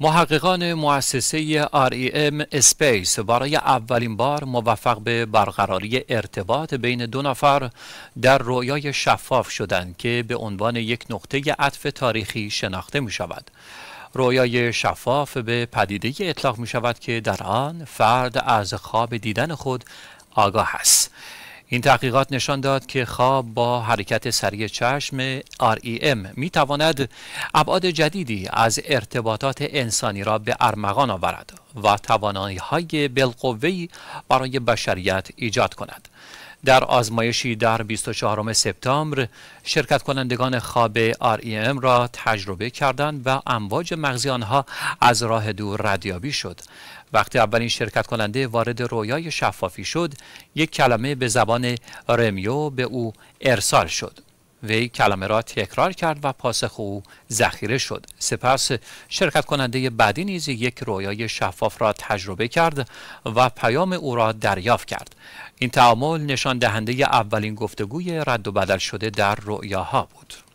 محققان مؤسسه REM اسپیس برای اولین بار موفق به برقراری ارتباط بین دو نفر در رویای شفاف شدند که به عنوان یک نقطه عطف تاریخی شناخته می شود. رویای شفاف به پدیده اطلاق می شود که در آن فرد از خواب دیدن خود آگاه است. این تحقیقات نشان داد که خواب با حرکت سریع چشم REM می تواند ابعاد جدیدی از ارتباطات انسانی را به ارمغان آورد و توانایی های بالقوه‌ای برای بشریت ایجاد کند. در آزمایشی در 24 سپتامبر شرکت کنندگان خواب REM را تجربه کردند و امواج مغزی آنها از راه دور ردیابی شد. وقتی اولین شرکت کننده وارد رویای شفافی شد، یک کلمه به زبان رمیو به او ارسال شد. وی کلمه را تکرار کرد و پاسخ او ذخیره شد سپس شرکت کننده بعدی نیز یک رویای شفاف را تجربه کرد و پیام او را دریافت کرد این تعامل نشان دهنده اولین گفتگوی رد و بدل شده در رؤیاها بود